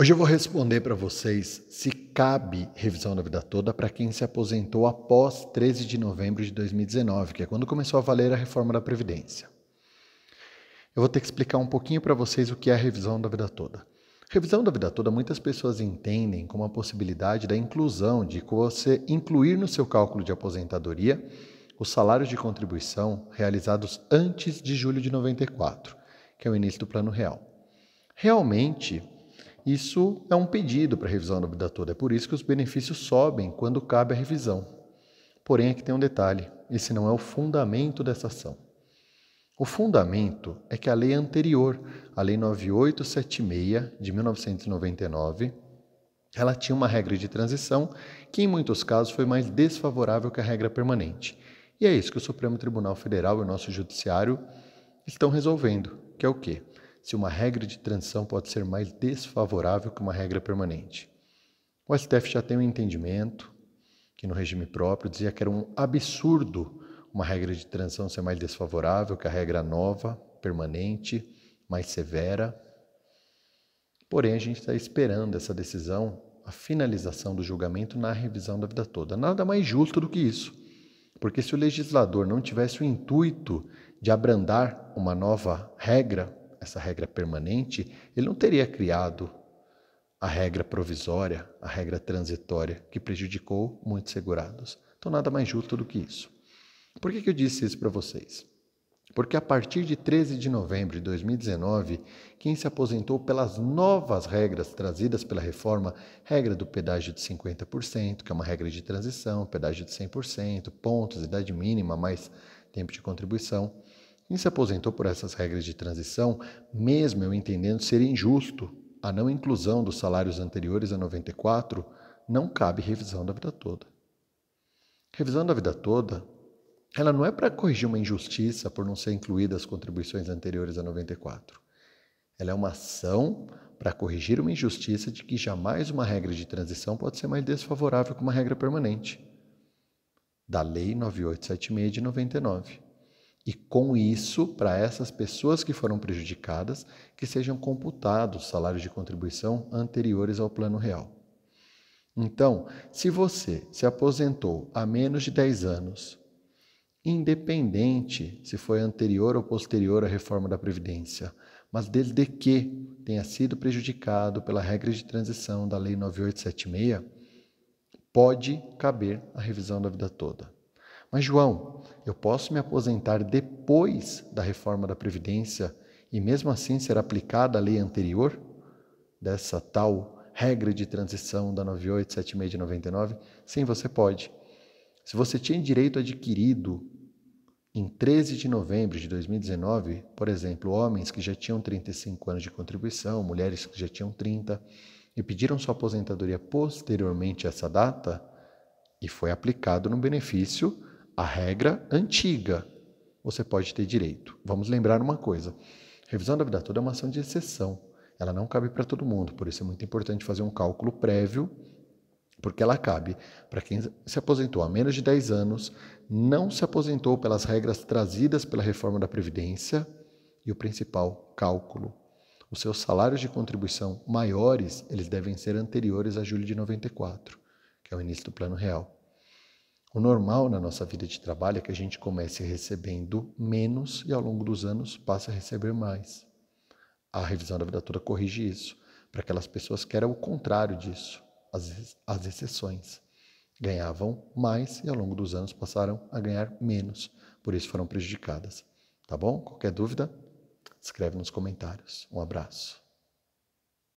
Hoje eu vou responder para vocês se cabe revisão da vida toda para quem se aposentou após 13 de novembro de 2019, que é quando começou a valer a reforma da Previdência. Eu vou ter que explicar um pouquinho para vocês o que é a revisão da vida toda. Revisão da vida toda, muitas pessoas entendem como a possibilidade da inclusão, de você incluir no seu cálculo de aposentadoria os salários de contribuição realizados antes de julho de 94, que é o início do Plano Real. Realmente, isso é um pedido para revisão da vida toda, é por isso que os benefícios sobem quando cabe a revisão. Porém, aqui tem um detalhe: esse não é o fundamento dessa ação. O fundamento é que a lei anterior, a Lei 9876 de 1999, ela tinha uma regra de transição que, em muitos casos, foi mais desfavorável que a regra permanente. E é isso que o Supremo Tribunal Federal e o nosso Judiciário estão resolvendo, que é o quê? se uma regra de transição pode ser mais desfavorável que uma regra permanente. O STF já tem um entendimento que no regime próprio dizia que era um absurdo uma regra de transição ser mais desfavorável que a regra nova, permanente, mais severa. Porém, a gente está esperando essa decisão, a finalização do julgamento na revisão da vida toda. Nada mais justo do que isso. Porque se o legislador não tivesse o intuito de abrandar uma nova regra, essa regra permanente, ele não teria criado a regra provisória, a regra transitória, que prejudicou muitos segurados. Então, nada mais justo do que isso. Por que, que eu disse isso para vocês? Porque a partir de 13 de novembro de 2019, quem se aposentou pelas novas regras trazidas pela reforma, regra do pedágio de 50%, que é uma regra de transição, pedágio de 100%, pontos, idade mínima, mais tempo de contribuição, quem se aposentou por essas regras de transição, mesmo eu entendendo ser injusto a não inclusão dos salários anteriores a 94, não cabe revisão da vida toda. Revisão da vida toda, ela não é para corrigir uma injustiça por não ser incluída as contribuições anteriores a 94. Ela é uma ação para corrigir uma injustiça de que jamais uma regra de transição pode ser mais desfavorável que uma regra permanente. Da Lei 9876 de 99 e com isso, para essas pessoas que foram prejudicadas, que sejam computados salários de contribuição anteriores ao plano real. Então, se você se aposentou há menos de 10 anos, independente se foi anterior ou posterior à reforma da Previdência, mas desde que tenha sido prejudicado pela regra de transição da Lei 9876, pode caber a revisão da vida toda. Mas, João, eu posso me aposentar depois da reforma da Previdência e mesmo assim ser aplicada a lei anterior? Dessa tal regra de transição da 987699? de 99? Sim, você pode. Se você tinha direito adquirido em 13 de novembro de 2019, por exemplo, homens que já tinham 35 anos de contribuição, mulheres que já tinham 30 e pediram sua aposentadoria posteriormente a essa data, e foi aplicado no benefício a regra antiga, você pode ter direito. Vamos lembrar uma coisa: revisão da vida toda é uma ação de exceção. Ela não cabe para todo mundo, por isso é muito importante fazer um cálculo prévio, porque ela cabe para quem se aposentou há menos de 10 anos, não se aposentou pelas regras trazidas pela reforma da Previdência e o principal cálculo. Os seus salários de contribuição maiores, eles devem ser anteriores a julho de 94, que é o início do Plano Real. O normal na nossa vida de trabalho é que a gente comece recebendo menos e ao longo dos anos passe a receber mais. A revisão da vida toda corrige isso, para aquelas pessoas que eram o contrário disso, as, as exceções. Ganhavam mais e ao longo dos anos passaram a ganhar menos, por isso foram prejudicadas. Tá bom? Qualquer dúvida, escreve nos comentários. Um abraço.